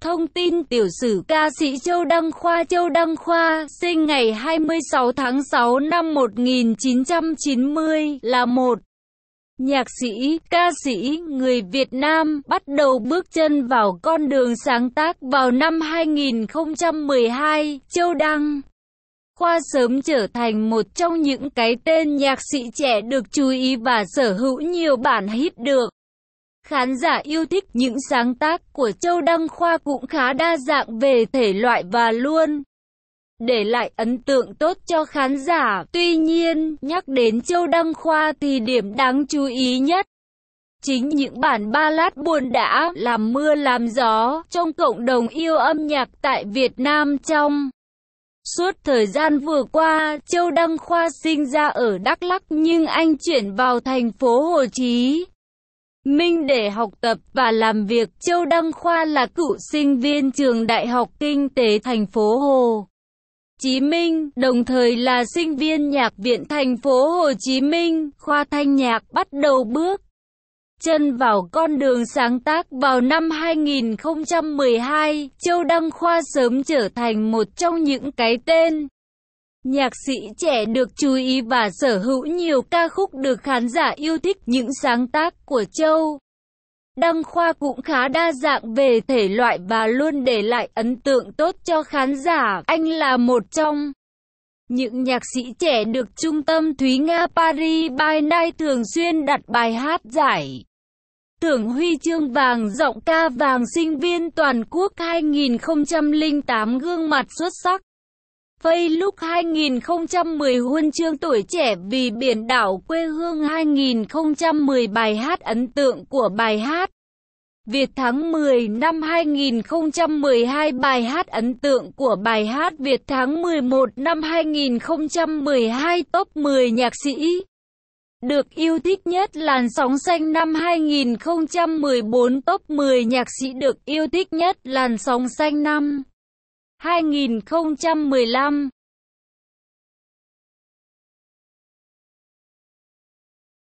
Thông tin tiểu sử ca sĩ Châu Đăng Khoa Châu Đăng Khoa sinh ngày 26 tháng 6 năm 1990 là một nhạc sĩ, ca sĩ, người Việt Nam bắt đầu bước chân vào con đường sáng tác vào năm 2012. Châu Đăng Khoa sớm trở thành một trong những cái tên nhạc sĩ trẻ được chú ý và sở hữu nhiều bản hit được. Khán giả yêu thích những sáng tác của Châu Đăng Khoa cũng khá đa dạng về thể loại và luôn để lại ấn tượng tốt cho khán giả. Tuy nhiên, nhắc đến Châu Đăng Khoa thì điểm đáng chú ý nhất chính những bản ballad buồn đã làm mưa làm gió trong cộng đồng yêu âm nhạc tại Việt Nam trong Suốt thời gian vừa qua, Châu Đăng Khoa sinh ra ở Đắk Lắk nhưng anh chuyển vào thành phố Hồ Chí Minh để học tập và làm việc. Châu Đăng Khoa là cựu sinh viên trường Đại học Kinh tế thành phố Hồ Chí Minh, đồng thời là sinh viên nhạc viện thành phố Hồ Chí Minh, khoa thanh nhạc bắt đầu bước chân vào con đường sáng tác vào năm 2012, Châu Đăng Khoa sớm trở thành một trong những cái tên Nhạc sĩ trẻ được chú ý và sở hữu nhiều ca khúc được khán giả yêu thích, những sáng tác của Châu. Đăng Khoa cũng khá đa dạng về thể loại và luôn để lại ấn tượng tốt cho khán giả. Anh là một trong những nhạc sĩ trẻ được Trung tâm Thúy Nga Paris by Night thường xuyên đặt bài hát giải. Thưởng huy chương vàng giọng ca vàng sinh viên toàn quốc 2008 gương mặt xuất sắc lúc 2010 huân chương tuổi trẻ vì biển đảo quê hương 2010 bài hát ấn tượng của bài hát Việt tháng 10 năm 2012 bài hát ấn tượng của bài hát Việt tháng 11 năm 2012 top 10 nhạc sĩ được yêu thích nhất làn sóng xanh năm 2014 top 10 nhạc sĩ được yêu thích nhất làn sóng xanh năm 2015